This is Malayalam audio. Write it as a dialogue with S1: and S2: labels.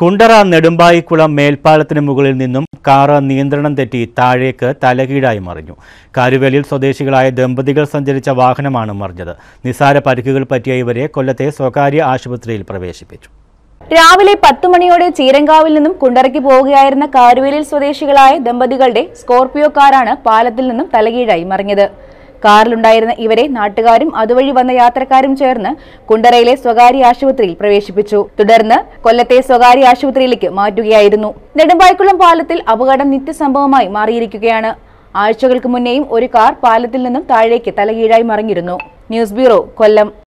S1: കുണ്ടറ നെടുമ്പായിക്കുളം മേൽപ്പാലത്തിന് മുകളിൽ നിന്നും കാറ് നിയന്ത്രണം തെറ്റി താഴേക്ക് തലകീഴായി മറിഞ്ഞു കാരുവേലിൽ സ്വദേശികളായ ദമ്പതികൾ സഞ്ചരിച്ച വാഹനമാണ് മറിഞ്ഞത് നിസാര പരിക്കുകൾ പറ്റിയ ഇവരെ കൊല്ലത്തെ സ്വകാര്യ ആശുപത്രിയിൽ പ്രവേശിപ്പിച്ചു
S2: രാവിലെ പത്തു മണിയോടെ ചീരങ്കാവിൽ നിന്നും കുണ്ടറയ്ക്ക് പോവുകയായിരുന്ന കാരുവേലിൽ സ്വദേശികളായ ദമ്പതികളുടെ സ്കോർപിയോ കാറാണ് പാലത്തിൽ നിന്നും തലകീഴായി മറിഞ്ഞത് കാറിലുണ്ടായിരുന്ന ഇവരെ നാട്ടുകാരും അതുവഴി വന്ന യാത്രക്കാരും ചേർന്ന് കുണ്ടറയിലെ സ്വകാര്യ ആശുപത്രിയിൽ പ്രവേശിപ്പിച്ചു തുടർന്ന് കൊല്ലത്തെ സ്വകാര്യ ആശുപത്രിയിലേക്ക് മാറ്റുകയായിരുന്നു നെടുമ്പായ്ക്കുളം പാലത്തിൽ അപകടം നിത്യസംഭവമായി മാറിയിരിക്കുകയാണ് ആഴ്ചകൾക്ക് മുന്നേയും ഒരു കാർ പാലത്തിൽ നിന്നും താഴേക്ക് തലകീഴായി മറിഞ്ഞിരുന്നു ന്യൂസ് ബ്യൂറോ കൊല്ലം